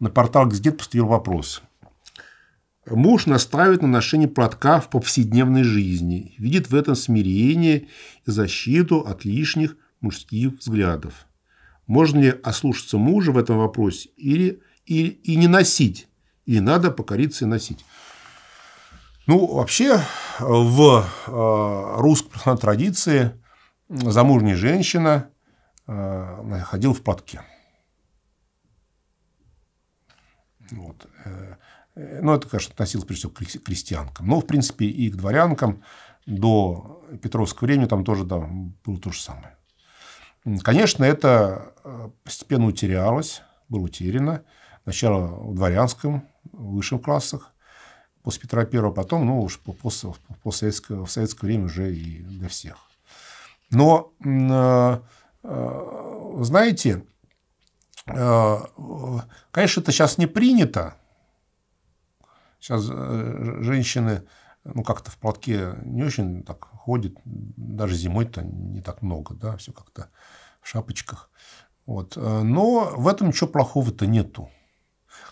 на портал «Газдет» поступил вопрос. Муж настаивает на ношении платка в повседневной жизни, видит в этом смирение и защиту от лишних мужских взглядов. Можно ли ослушаться мужа в этом вопросе или, или и не носить? или надо покориться и носить. Ну, вообще, в э, русской традиции замужняя женщина э, ходила в платке. Вот. Э, Но ну, это, конечно, относилось прежде всего к крестьянкам. Но, в принципе, и к дворянкам до Петровского времени там тоже да, было то же самое. Конечно, это э, постепенно утерялось, было утеряно. Сначала в дворянском, в высших классах, после Петра I, потом, ну, уж после, после советского, в советское время уже и для всех. Но, э, знаете, Э, конечно, это сейчас не принято. Сейчас э, женщины ну, как-то в платке не очень так ходит, даже зимой-то не так много, да, все как-то в шапочках. Вот. Э, но в этом ничего плохого-то нету.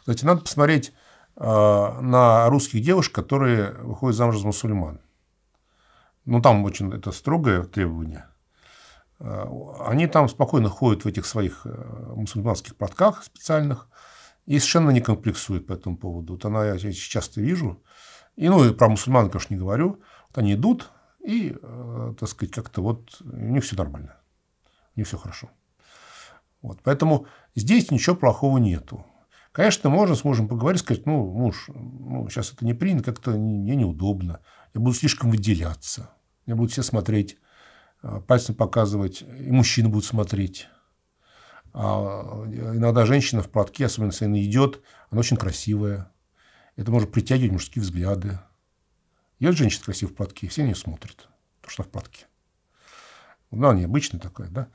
Кстати, надо посмотреть на русских девушек, которые выходят замуж за мусульман. Ну, там очень это строгое требование – Э, они там спокойно ходят в этих своих э, мусульманских платках специальных и совершенно не комплексуют по этому поводу. Вот она, я часто вижу, и, ну, и про мусульман, конечно, не говорю. Вот они идут, и, э, так сказать, как-то вот у них все нормально, у них все хорошо. Вот, поэтому здесь ничего плохого нету. Конечно, можно с мужем поговорить, сказать, ну, муж, ну, сейчас это не принято, как-то мне неудобно, я буду слишком выделяться, я буду все смотреть Э, пальцем показывать, и мужчины будут смотреть. А э, иногда женщина в платке, особенно если она идет, она очень красивая. Это может притягивать мужские взгляды. Идет женщина красивая в платке, все на нее смотрят, то что в платке. ну она необычная такая, да.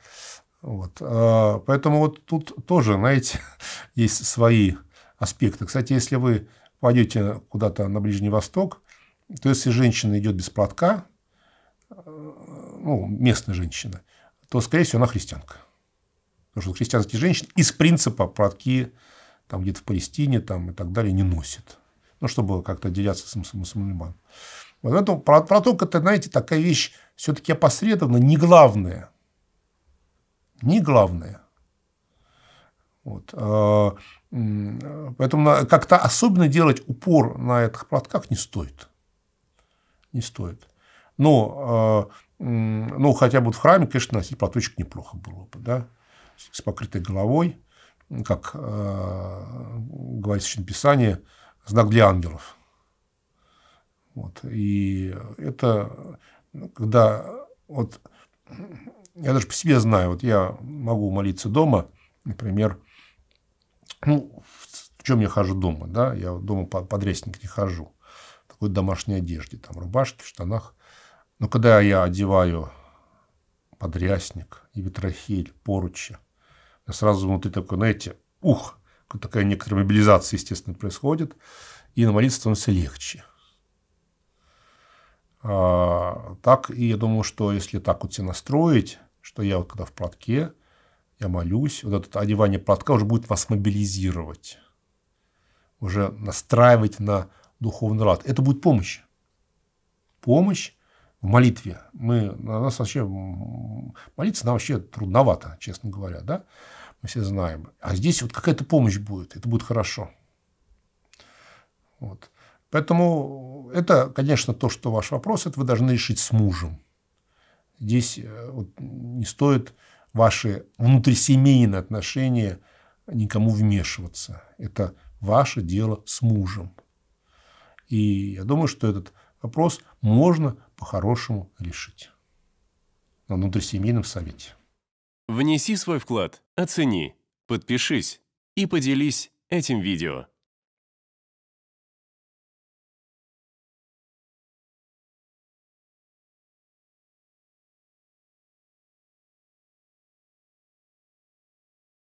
Вот. А, поэтому вот тут тоже, знаете, есть свои аспекты. Кстати, если вы пойдете куда-то на Ближний Восток, то если женщина идет без платка, э, ну, местная женщина, то, скорее всего, она христианка. Потому что христианские женщины из принципа платки там где-то в Палестине там, и так далее не носят. Ну, чтобы как-то отделяться с мусульман. Вот поэтому проток – это, знаете, такая вещь все-таки опосредованно не главная. Не главная. Вот. Э, поэтому как-то особенно делать упор на этих платках не стоит. Не стоит. Ну, э, ну, хотя бы в храме, конечно, носить платочек неплохо было бы, да, с покрытой головой, как э, говорится говорит в Писании, знак для ангелов. Вот. И это, когда вот я даже по себе знаю, вот я могу молиться дома, например, ну, в чем я хожу дома, да, я дома под подрясник не хожу в домашней одежде, там рубашке, в штанах. Но когда я одеваю подрясник и ветрохель, поручи, я сразу внутри такой, знаете, ух, такая некоторая мобилизация, естественно, происходит, и на молитве становится легче. А, так, и я думаю, что если так вот все настроить, что я вот когда в платке, я молюсь, вот это одевание платка уже будет вас мобилизировать, уже настраивать на духовный лад. Это будет помощь. Помощь в молитве. Мы, на нас вообще, молиться нам вообще трудновато, честно говоря. Да? Мы все знаем. А здесь вот какая-то помощь будет. Это будет хорошо. Вот. Поэтому это, конечно, то, что ваш вопрос, это вы должны решить с мужем. Здесь э, вот не стоит ваши внутрисемейные отношения никому вмешиваться. Это ваше дело с мужем. И я думаю, что этот вопрос можно по-хорошему решить на внутрисемейном совете. Внеси свой вклад, оцени, подпишись и поделись этим видео.